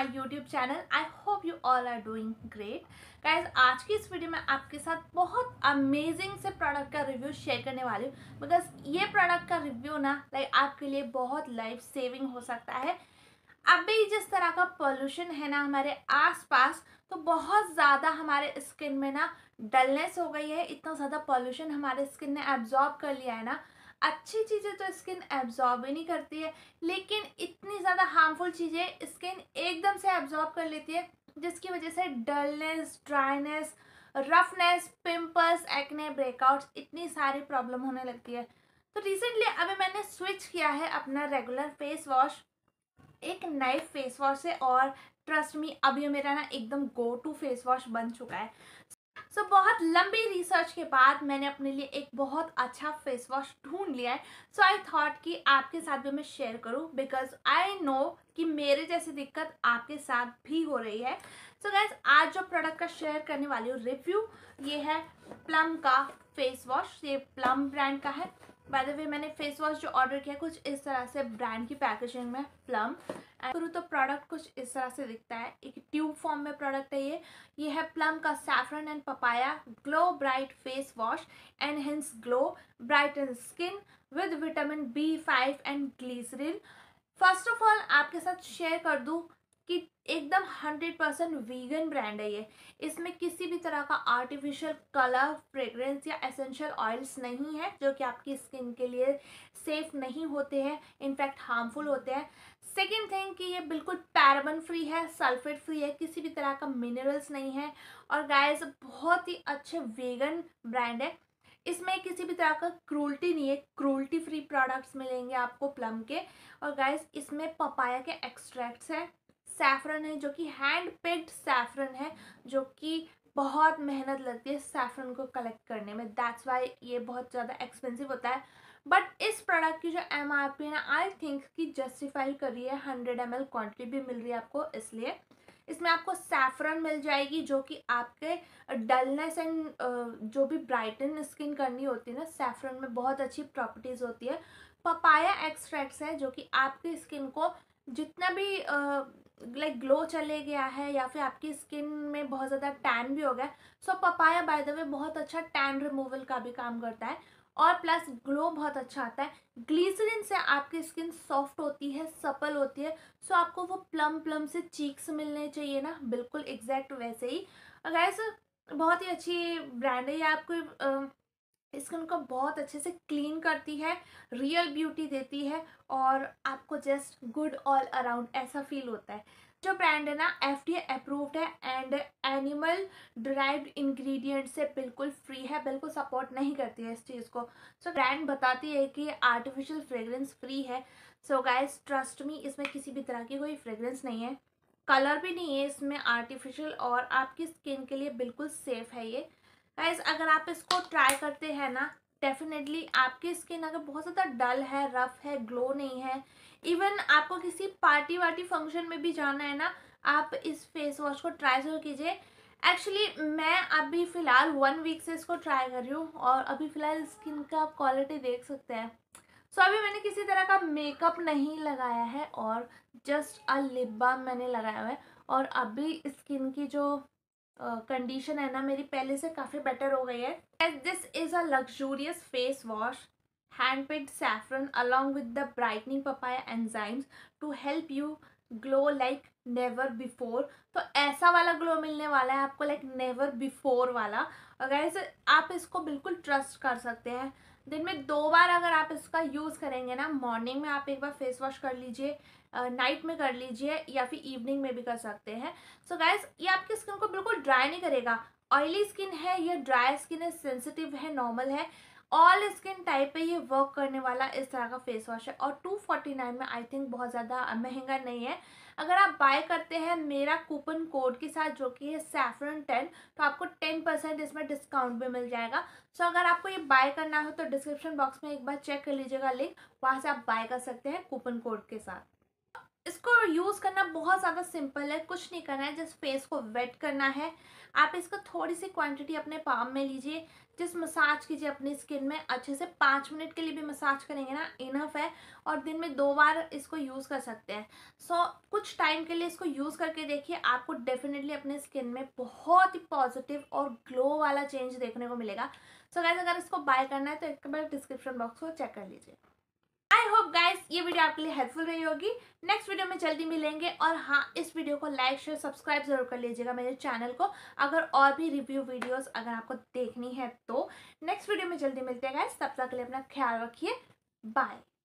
my YouTube channel I hope you all are doing great guys आज की इस video में आपके साथ बहुत अमेजिंग से प्रोडक्ट का रिव्यू शेयर करने वाली हूँ बिकॉज ये प्रोडक्ट का रिव्यू ना लाइक आपके लिए बहुत लाइफ सेविंग हो सकता है अभी जिस तरह का पोल्यूशन है ना हमारे आसपास तो बहुत ज़्यादा हमारे स्किन में ना डलनेस हो गई है इतना ज़्यादा पॉल्यूशन हमारे स्किन ने एब्जॉर्ब कर लिया है ना अच्छी चीज़ें तो स्किन एब्जॉर्ब ही नहीं करती है लेकिन इतनी ज़्यादा हार्मफुल चीज़ें स्किन एकदम से एब्जॉर्ब कर लेती है जिसकी वजह से dullness dryness roughness pimples acne breakouts इतनी सारी प्रॉब्लम होने लगती है तो रिसेंटली अभी मैंने स्विच किया है अपना रेगुलर फेस वॉश एक नए फेस वॉश से और ट्रस्ट मी अभी मेरा ना एकदम गो टू फेस वॉश बन चुका है सो so, बहुत लंबी रिसर्च के बाद मैंने अपने लिए एक बहुत अच्छा फेस वॉश ढूंढ लिया है सो आई थॉट कि आपके साथ भी मैं शेयर करूं बिकॉज आई नो कि मेरे जैसी दिक्कत आपके साथ भी हो रही है सो so गैस आज जो प्रोडक्ट का शेयर करने वाली हूँ रिव्यू ये है प्लम का फेस वॉश ये प्लम ब्रांड का है बाय द वे मैंने फेस वॉश जो ऑर्डर किया कुछ इस तरह से ब्रांड की पैकेजिंग में प्लम एंड करूँ तो प्रोडक्ट कुछ इस तरह से दिखता है एक ट्यूब फॉर्म में प्रोडक्ट है ये ये है प्लम का saffron and papaya glow bright face wash enhance glow brighten skin with vitamin B five and glycerin first of all आपके साथ शेयर कर दूँ कि एकदम हंड्रेड परसेंट वीगन ब्रांड है ये इसमें किसी भी तरह का आर्टिफिशियल कलर फ्रेग्रेंस या एसेंशियल ऑयल्स नहीं है जो कि आपकी स्किन के लिए सेफ नहीं होते हैं इनफैक्ट हार्मफुल होते हैं सेकेंड थिंग कि ये बिल्कुल पैराबन फ्री है सल्फेट फ्री है किसी भी तरह का मिनरल्स नहीं है और गाइस बहुत ही अच्छे वीगन ब्रांड है इसमें किसी भी तरह का क्रूल्टी नहीं है क्रूल्टी फ्री प्रोडक्ट्स मिलेंगे आपको प्लम के और गाइस इसमें पपाया के एक्सट्रैक्ट्स हैं सैफरन है जो कि हैंड पिक्ड सैफरन है जो कि बहुत मेहनत लगती है सैफरन को कलेक्ट करने में दैट्स वाई ये बहुत ज़्यादा एक्सपेंसिव होता है बट इस प्रोडक्ट की जो एम आर पी ना आई थिंक कि जस्टिफाई कर रही है हंड्रेड एम एल क्वान्टिटी भी मिल रही है आपको इसलिए इसमें आपको सैफरन मिल जाएगी जो कि आपके डलनेस एंड जो भी ब्राइटन स्किन करनी होती है ना सैफरन में बहुत अच्छी प्रॉपर्टीज़ होती है पपाया एक्सट्रैक्ट्स है जो कि आपकी स्किन को जितना भी लाइक ग्लो चले गया है या फिर आपकी स्किन में बहुत ज़्यादा टैन भी हो गया so papaya by the way बहुत अच्छा टैन रिमूवल का भी काम करता है और प्लस ग्लो बहुत अच्छा आता है ग्लीसरिन से आपकी स्किन सॉफ्ट होती है सपल होती है सो आपको वो प्लम प्लम से चीक्स मिलने चाहिए ना बिल्कुल एग्जैक्ट वैसे ही अगर बहुत ही अच्छी ब्रांड है या आपको स्किन को बहुत अच्छे से क्लीन करती है रियल ब्यूटी देती है और आपको जस्ट गुड ऑल अराउंड ऐसा फील होता है जो ब्रांड है ना एफ डी अप्रूव्ड है एंड एनिमल ड्राइव्ड इंग्रेडिएंट से बिल्कुल फ्री है बिल्कुल सपोर्ट नहीं करती है इस चीज़ को सो so, ब्रांड बताती है कि आर्टिफिशियल फ्रेगरेंस फ्री है सो गाइस ट्रस्ट मी इसमें किसी भी तरह की कोई फ्रेगरेंस नहीं है कलर भी नहीं है इसमें आर्टिफिशियल और आपकी स्किन के लिए बिल्कुल सेफ है ये गाइज अगर आप इसको ट्राई करते हैं ना डेफिनेटली आपकी स्किन अगर बहुत ज़्यादा डल है रफ है ग्लो नहीं है इवन आपको किसी पार्टी वार्टी फंक्शन में भी जाना है ना आप इस फेस वॉश को ट्राई जरूर कीजिए एक्चुअली मैं अभी फ़िलहाल वन वीक से इसको ट्राई कर रही हूँ और अभी फ़िलहाल स्किन का आप क्वालिटी देख सकते हैं सो so, अभी मैंने किसी तरह का मेकअप नहीं लगाया है और जस्ट अ लिप बाम मैंने लगाया हुआ है और अभी स्किन की जो कंडीशन है ना मेरी पहले से काफ़ी बेटर हो गई है as this is a luxurious face wash hand picked saffron along with the brightening papaya enzymes to help you glow like never before तो ऐसा वाला ग्लो मिलने वाला है आपको लाइक नेवर बिफोर वाला अगर आप इसको बिल्कुल ट्रस्ट कर सकते हैं दिन में दो बार अगर आप इसका यूज़ करेंगे ना मॉर्निंग में आप एक बार फेस वॉश कर लीजिए नाइट में कर लीजिए या फिर इवनिंग में भी कर सकते हैं सो so गाइज ये आपकी स्किन को बिल्कुल ड्राई नहीं करेगा ऑयली स्किन है ये ड्राई स्किन है सेंसिटिव है नॉर्मल है ऑल स्किन टाइप पे ये वर्क करने वाला इस तरह का फेस वॉश है और 249 में आई थिंक बहुत ज़्यादा महंगा नहीं है अगर आप बाय करते हैं मेरा कूपन कोड के साथ जो कि है सेफरन टेन तो आपको टेन परसेंट इसमें डिस्काउंट भी मिल जाएगा सो अगर आपको ये बाय करना हो तो डिस्क्रिप्शन बॉक्स में एक बार चेक कर लीजिएगा लिंक वहाँ से आप बाय कर सकते हैं कूपन कोड के साथ इसको यूज़ करना बहुत ज़्यादा सिंपल है कुछ नहीं करना है जस्ट फेस को वेट करना है आप इसका थोड़ी सी क्वांटिटी अपने पाम में लीजिए जस्ट मसाज कीजिए अपनी स्किन में अच्छे से पाँच मिनट के लिए भी मसाज करेंगे ना इनफ है और दिन में दो बार इसको यूज़ कर सकते हैं सो so, कुछ टाइम के लिए इसको यूज़ करके देखिए आपको डेफिनेटली अपने स्किन में बहुत ही पॉजिटिव और ग्लो वाला चेंज देखने को मिलेगा सो so, गैस अगर इसको बाय करना है तो एक बार डिस्क्रिप्शन बॉक्स को चेक कर लीजिए ये वीडियो आपके लिए हेल्पफुल रही होगी नेक्स्ट वीडियो में जल्दी मिलेंगे और हाँ इस वीडियो को लाइक शेयर सब्सक्राइब जरूर कर लीजिएगा मेरे चैनल को अगर और भी रिव्यू वीडियोस अगर आपको देखनी है तो नेक्स्ट वीडियो में जल्दी मिलते हैं गाइस तब तक के लिए अपना ख्याल रखिए बाय